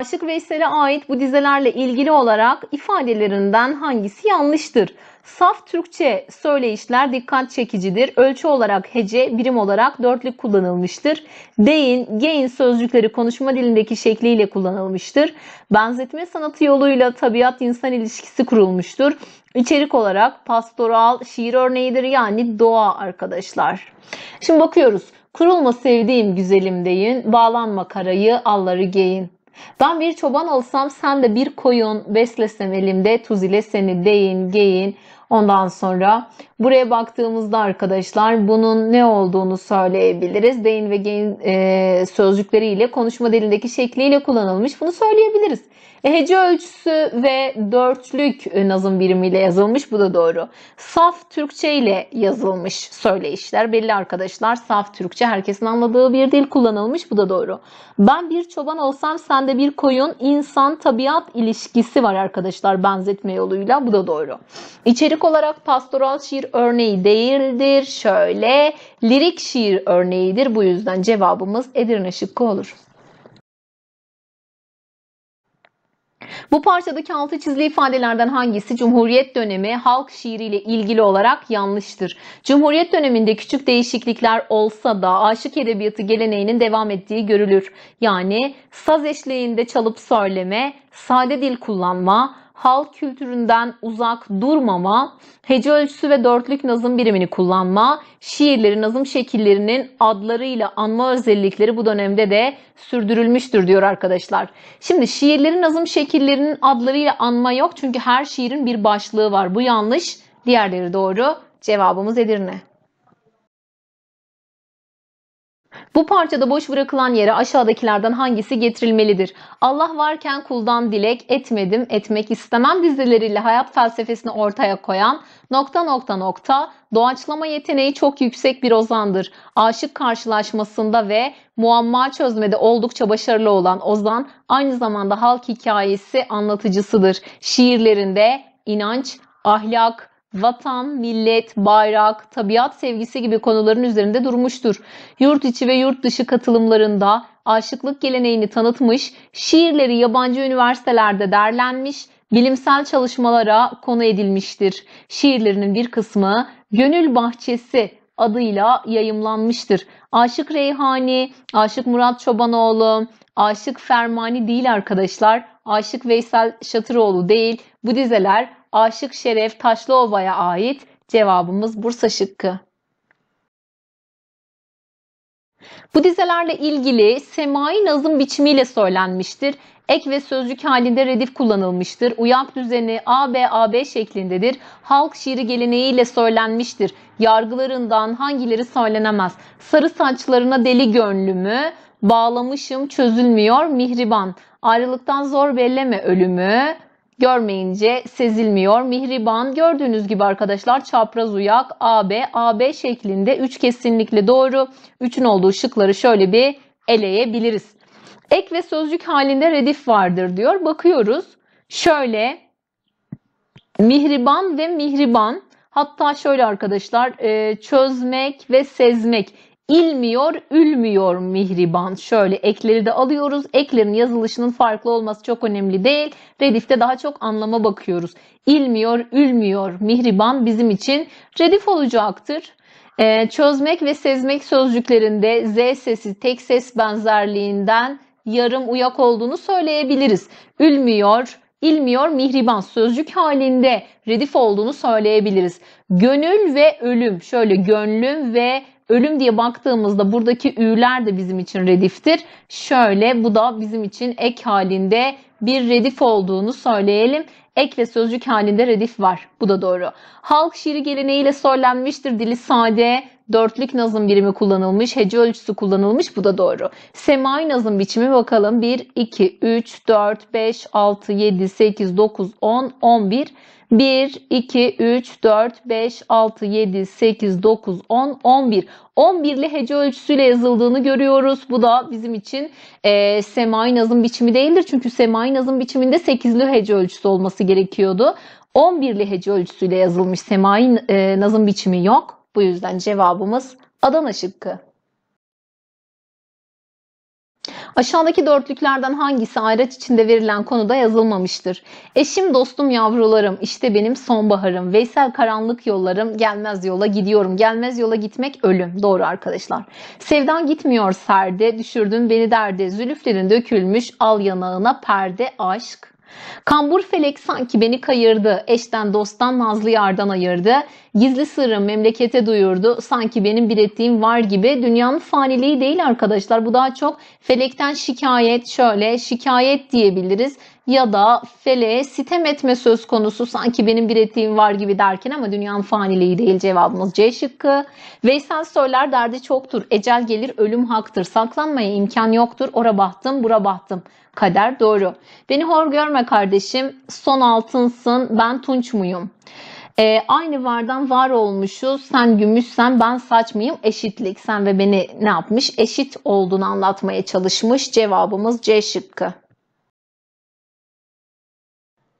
Aşık Veysel'e ait bu dizelerle ilgili olarak ifadelerinden hangisi yanlıştır? Saf Türkçe söyleyişler dikkat çekicidir. Ölçü olarak hece, birim olarak dörtlük kullanılmıştır. Deyin, geyin sözcükleri konuşma dilindeki şekliyle kullanılmıştır. Benzetme sanatı yoluyla tabiat-insan ilişkisi kurulmuştur. İçerik olarak pastoral şiir örneğidir yani doğa arkadaşlar. Şimdi bakıyoruz. Kurulma sevdiğim güzelim deyin, bağlanma karayı alları geyin. Ben bir çoban olsam sen de bir koyun beslesemelim de tuz ile seni deyin geyin. Ondan sonra Buraya baktığımızda arkadaşlar bunun ne olduğunu söyleyebiliriz. Dein ve gain e, sözcükleriyle konuşma dilindeki şekliyle kullanılmış. Bunu söyleyebiliriz. E, Hece ölçüsü ve dörtlük nazım birimiyle yazılmış. Bu da doğru. Saf Türkçe ile yazılmış söyleyişler. Belli arkadaşlar saf Türkçe herkesin anladığı bir dil kullanılmış. Bu da doğru. Ben bir çoban olsam sende bir koyun insan tabiat ilişkisi var arkadaşlar benzetme yoluyla. Bu da doğru. İçerik olarak pastoral şiir örneği değildir. Şöyle lirik şiir örneğidir. Bu yüzden cevabımız Edirne şıkkı olur. Bu parçadaki altı çizili ifadelerden hangisi Cumhuriyet dönemi halk şiiriyle ilgili olarak yanlıştır? Cumhuriyet döneminde küçük değişiklikler olsa da aşık edebiyatı geleneğinin devam ettiği görülür. Yani saz eşliğinde çalıp söyleme, sade dil kullanma, halk kültüründen uzak durmama, hece ölçüsü ve dörtlük nazım birimini kullanma, şiirleri nazım şekillerinin adlarıyla anma özellikleri bu dönemde de sürdürülmüştür diyor arkadaşlar. Şimdi şiirlerin nazım şekillerinin adlarıyla anma yok çünkü her şiirin bir başlığı var. Bu yanlış. Diğerleri doğru. Cevabımız Edirne. Bu parçada boş bırakılan yere aşağıdakilerden hangisi getirilmelidir? Allah varken kuldan dilek etmedim, etmek istemem dizileriyle hayat felsefesini ortaya koyan nokta nokta nokta doğaçlama yeteneği çok yüksek bir ozandır. Aşık karşılaşmasında ve muamma çözmede oldukça başarılı olan Ozan aynı zamanda halk hikayesi anlatıcısıdır. Şiirlerinde inanç, ahlak, vatan, millet, bayrak, tabiat sevgisi gibi konuların üzerinde durmuştur. Yurt içi ve yurt dışı katılımlarında aşıklık geleneğini tanıtmış, şiirleri yabancı üniversitelerde derlenmiş, bilimsel çalışmalara konu edilmiştir. Şiirlerinin bir kısmı Gönül Bahçesi adıyla yayımlanmıştır. Aşık Reyhani, Aşık Murat Çobanoğlu, Aşık Fermani değil arkadaşlar. Aşık Veysel Şatıroğlu değil. Bu dizeler Aşık Şeref Taşlıova'ya ait cevabımız Bursa şıkkı. Bu dizelerle ilgili semai nazım biçimiyle söylenmiştir. Ek ve sözcük halinde redif kullanılmıştır. Uyak düzeni ABAB şeklindedir. Halk şiiri geleneğiyle söylenmiştir. Yargılarından hangileri söylenemez? Sarı saçlarına deli gönlümü, bağlamışım çözülmüyor mihriban. Ayrılıktan zor belleme ölümü, görmeyince sezilmiyor. Mihriban gördüğünüz gibi arkadaşlar çapraz uyak AB, AB şeklinde 3 kesinlikle doğru. 3'ün olduğu şıkları şöyle bir eleyebiliriz. Ek ve sözcük halinde redif vardır diyor. Bakıyoruz. Şöyle mihriban ve mihriban Hatta şöyle arkadaşlar e, çözmek ve sezmek İlmiyor, ülmüyor mihriban. Şöyle ekleri de alıyoruz. Eklerin yazılışının farklı olması çok önemli değil. Redifte daha çok anlama bakıyoruz. İlmiyor, ülmüyor mihriban bizim için redif olacaktır. Ee, çözmek ve sezmek sözcüklerinde z sesi tek ses benzerliğinden yarım uyak olduğunu söyleyebiliriz. Ülmüyor, ilmiyor, mihriban sözcük halinde redif olduğunu söyleyebiliriz. Gönül ve ölüm şöyle gönlüm ve Ölüm diye baktığımızda buradaki ü'ler de bizim için rediftir. Şöyle bu da bizim için ek halinde bir redif olduğunu söyleyelim. Ek ve sözcük halinde redif var. Bu da doğru. Halk şiiri geleneğiyle söylenmiştir. Dili sade, Dörtlük nazım birimi kullanılmış. Hece ölçüsü kullanılmış. Bu da doğru. Semai nazım biçimi bakalım. 1, 2, 3, 4, 5, 6, 7, 8, 9, 10, 11. 1, 2, 3, 4, 5, 6, 7, 8, 9, 10, 11. 11'li hece ölçüsüyle yazıldığını görüyoruz. Bu da bizim için e, semai nazım biçimi değildir. Çünkü semai nazım biçiminde 8'li hece ölçüsü olması gerekiyordu. 11'li hece ölçüsüyle yazılmış semai e, nazım biçimi yok. Bu yüzden cevabımız Adana şıkkı. Aşağıdaki dörtlüklerden hangisi ayraç içinde verilen konuda yazılmamıştır? Eşim, dostum, yavrularım, işte benim sonbaharım, Veysel karanlık yollarım, gelmez yola gidiyorum, gelmez yola gitmek ölüm. Doğru arkadaşlar. Sevdan gitmiyor serde, düşürdün beni derde, zülüflerin dökülmüş, al yanağına perde, aşk. Kambur felek sanki beni kayırdı. Eşten dosttan Nazlı yardan ayırdı. Gizli sırrım memlekete duyurdu. Sanki benim bir ettiğim var gibi. Dünyanın faniliği değil arkadaşlar. Bu daha çok felekten şikayet şöyle şikayet diyebiliriz ya da feleğe sitem etme söz konusu sanki benim bir etiğim var gibi derken ama dünyanın faniliği değil cevabımız C şıkkı. Veysel söyler derdi çoktur. Ecel gelir ölüm haktır. Saklanmaya imkan yoktur. Ora bahtım bura bahtım. Kader doğru. Beni hor görme kardeşim. Son altınsın ben tunç muyum? E, aynı vardan var olmuşuz. Sen gümüşsen ben saç mıyım? Eşitlik. Sen ve beni ne yapmış? Eşit olduğunu anlatmaya çalışmış. Cevabımız C şıkkı.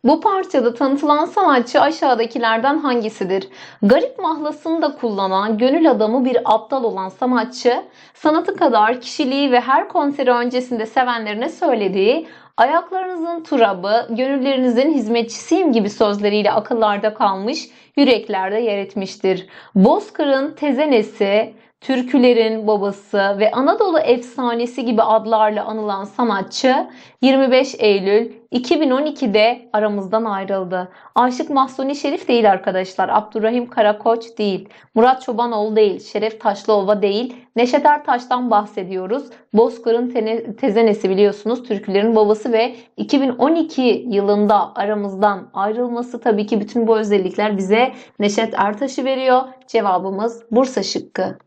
Bu parçada tanıtılan sanatçı aşağıdakilerden hangisidir? Garip mahlasını da kullanan gönül adamı bir aptal olan sanatçı, sanatı kadar kişiliği ve her konseri öncesinde sevenlerine söylediği ayaklarınızın turabı, gönüllerinizin hizmetçisiyim gibi sözleriyle akıllarda kalmış, yüreklerde yer etmiştir. Bozkır'ın tezenesi, türkülerin babası ve Anadolu efsanesi gibi adlarla anılan sanatçı 25 Eylül 2012'de aramızdan ayrıldı. Aşık Mahsuni Şerif değil arkadaşlar. Abdurrahim Karakoç değil. Murat Çobanoğlu değil. Şeref Taşlıova değil. Neşet Ertaş'tan bahsediyoruz. Bozkır'ın tezenesi biliyorsunuz. Türkülerin babası ve 2012 yılında aramızdan ayrılması tabii ki bütün bu özellikler bize Neşet Ertaş'ı veriyor. Cevabımız Bursa şıkkı.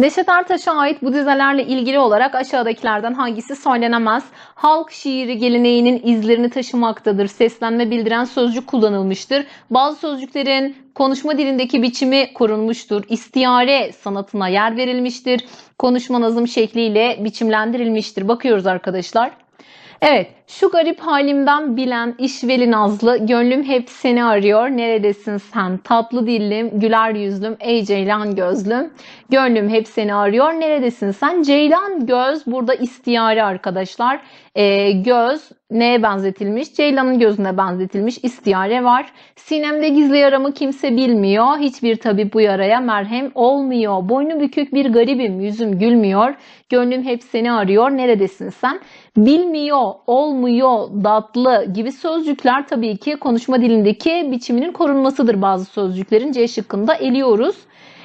Neşet Ertaş'a ait bu dizelerle ilgili olarak aşağıdakilerden hangisi söylenemez? Halk şiiri geleneğinin izlerini taşımaktadır. Seslenme bildiren sözcük kullanılmıştır. Bazı sözcüklerin konuşma dilindeki biçimi korunmuştur. İstiyare sanatına yer verilmiştir. Konuşma nazım şekliyle biçimlendirilmiştir. Bakıyoruz arkadaşlar. Evet, şu garip halimden bilen işveli Nazlı, gönlüm hep seni arıyor. Neredesin sen? Tatlı dillim, güler yüzlüm, ey ceylan gözlüm. Gönlüm hep seni arıyor. Neredesin sen? Ceylan göz burada istiyare arkadaşlar. E, göz neye benzetilmiş? Ceylan'ın gözüne benzetilmiş istiyare var. Sinemde gizli yaramı kimse bilmiyor. Hiçbir tabi bu yaraya merhem olmuyor. Boynu bükük bir garibim. Yüzüm gülmüyor. Gönlüm hep seni arıyor. Neredesin sen? Bilmiyor, olmuyor, datlı gibi sözcükler tabii ki konuşma dilindeki biçiminin korunmasıdır bazı sözcüklerin. C şıkkında eliyoruz.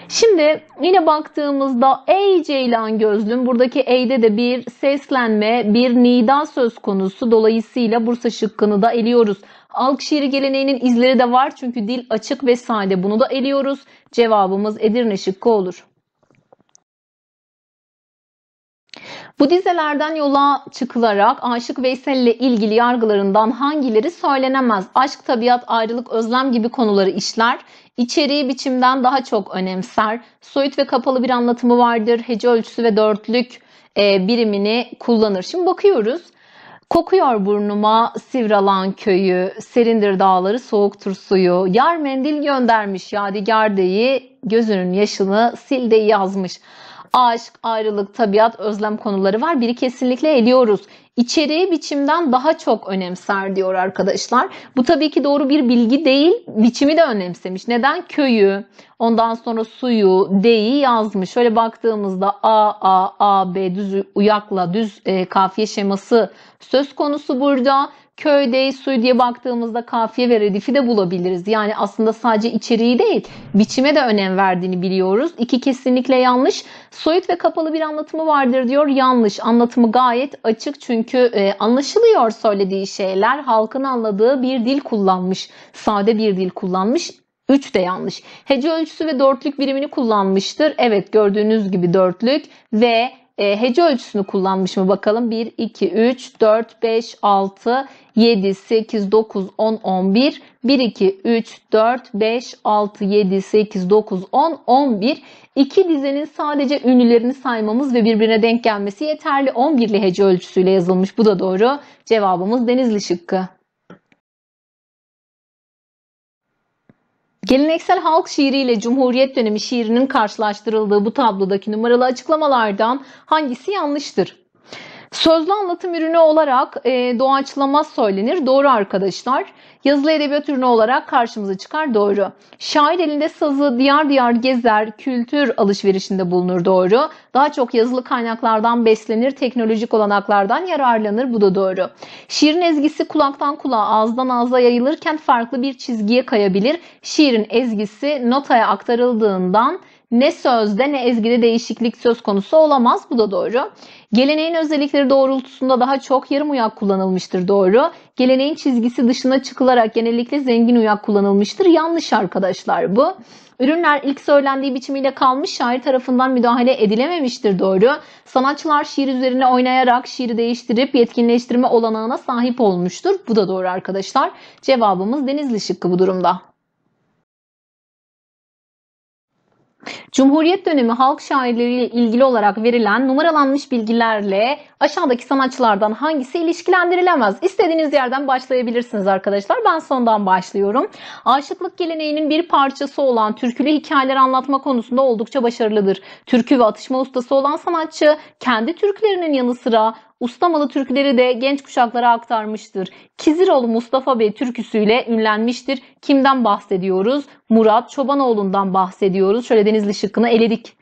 Şimdi yine baktığımızda ey ceylan gözlüm buradaki ey'de de bir seslenme bir nida söz konusu dolayısıyla Bursa şıkkını da eliyoruz. Halk şiiri geleneğinin izleri de var çünkü dil açık ve sade bunu da eliyoruz. Cevabımız Edirne şıkkı olur. Bu dizelerden yola çıkılarak Aşık Veysel ile ilgili yargılarından hangileri söylenemez? Aşk, tabiat, ayrılık, özlem gibi konuları işler. İçeriği biçimden daha çok önemser. Soyut ve kapalı bir anlatımı vardır. Hece ölçüsü ve dörtlük e, birimini kullanır. Şimdi bakıyoruz. Kokuyor burnuma Sivralan köyü, Serindir dağları soğuktur suyu. Yar mendil göndermiş Yadigar deyi, gözünün yaşını sil de yazmış. Aşk, ayrılık, tabiat, özlem konuları var. Biri kesinlikle eliyoruz içeriği biçimden daha çok önemser diyor arkadaşlar. Bu tabii ki doğru bir bilgi değil. Biçimi de önemsemiş. Neden? Köyü, ondan sonra suyu, D'yi yazmış. Şöyle baktığımızda A, A, A, B düz uyakla düz e, kafiye şeması söz konusu burada. Köyde değil, suyu diye baktığımızda kafiye ve redifi de bulabiliriz. Yani aslında sadece içeriği değil, biçime de önem verdiğini biliyoruz. İki kesinlikle yanlış. Soyut ve kapalı bir anlatımı vardır diyor. Yanlış. Anlatımı gayet açık çünkü e, anlaşılıyor söylediği şeyler. Halkın anladığı bir dil kullanmış. Sade bir dil kullanmış. 3 de yanlış. Hece ölçüsü ve dörtlük birimini kullanmıştır. Evet gördüğünüz gibi dörtlük ve e, hece ölçüsünü kullanmış mı bakalım. 1, 2, 3, 4, 5, 6, 7, 8, 9, 10, 11, 1, 2, 3, 4, 5, 6, 7, 8, 9, 10, 11. İki dizenin sadece ünlülerini saymamız ve birbirine denk gelmesi yeterli. 11'li hece ölçüsüyle yazılmış. Bu da doğru. Cevabımız Denizli şıkkı. Geleneksel halk şiiriyle Cumhuriyet dönemi şiirinin karşılaştırıldığı bu tablodaki numaralı açıklamalardan hangisi yanlıştır? Sözlü anlatım ürünü olarak e, doğaçlama söylenir. Doğru arkadaşlar. Yazılı edebiyat ürünü olarak karşımıza çıkar. Doğru. Şair elinde sazı diyar diyar gezer, kültür alışverişinde bulunur. Doğru. Daha çok yazılı kaynaklardan beslenir, teknolojik olanaklardan yararlanır. Bu da doğru. Şiirin ezgisi kulaktan kulağa, ağızdan ağza yayılırken farklı bir çizgiye kayabilir. Şiirin ezgisi notaya aktarıldığından ne sözde ne ezgide değişiklik söz konusu olamaz. Bu da doğru. Geleneğin özellikleri doğrultusunda daha çok yarım uyak kullanılmıştır. Doğru. Geleneğin çizgisi dışına çıkılarak genellikle zengin uyak kullanılmıştır. Yanlış arkadaşlar bu. Ürünler ilk söylendiği biçimiyle kalmış şair tarafından müdahale edilememiştir doğru. Sanatçılar şiir üzerine oynayarak şiiri değiştirip yetkinleştirme olanağına sahip olmuştur. Bu da doğru arkadaşlar. Cevabımız Denizli şıkkı bu durumda. Cumhuriyet dönemi halk şairleriyle ilgili olarak verilen numaralanmış bilgilerle aşağıdaki sanatçılardan hangisi ilişkilendirilemez? İstediğiniz yerden başlayabilirsiniz arkadaşlar. Ben sondan başlıyorum. Aşıklık geleneğinin bir parçası olan türkülü hikayeler anlatma konusunda oldukça başarılıdır. Türkü ve atışma ustası olan sanatçı kendi türkülerinin yanı sıra Ustamalı türküleri de genç kuşaklara aktarmıştır. Kiziroğlu Mustafa Bey türküsüyle ünlenmiştir. Kimden bahsediyoruz? Murat Çobanoğlu'ndan bahsediyoruz. Şöyle Denizli şıkkını eledik.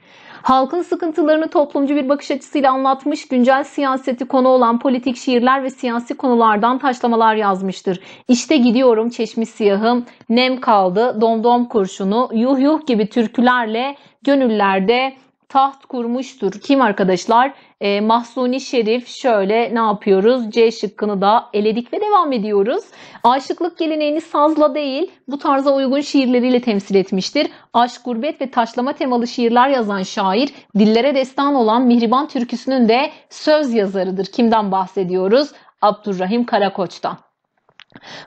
Halkın sıkıntılarını toplumcu bir bakış açısıyla anlatmış, güncel siyaseti konu olan politik şiirler ve siyasi konulardan taşlamalar yazmıştır. İşte gidiyorum çeşmi siyahım, nem kaldı, domdom kurşunu, yuh yuh gibi türkülerle gönüllerde taht kurmuştur. Kim arkadaşlar? E, Mahsuni Şerif şöyle ne yapıyoruz? C şıkkını da eledik ve devam ediyoruz. Aşıklık geleneğini sazla değil bu tarza uygun şiirleriyle temsil etmiştir. Aşk, gurbet ve taşlama temalı şiirler yazan şair dillere destan olan Mihriban türküsünün de söz yazarıdır. Kimden bahsediyoruz? Abdurrahim Karakoç'tan.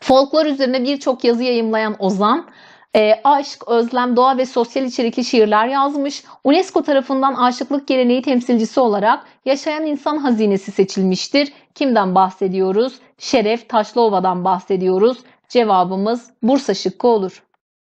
Folklor üzerine birçok yazı yayımlayan Ozan, e, aşk, özlem, doğa ve sosyal içerikli şiirler yazmış. UNESCO tarafından aşıklık geleneği temsilcisi olarak yaşayan insan hazinesi seçilmiştir. Kimden bahsediyoruz? Şeref Taşlıova'dan bahsediyoruz. Cevabımız Bursa şıkkı olur.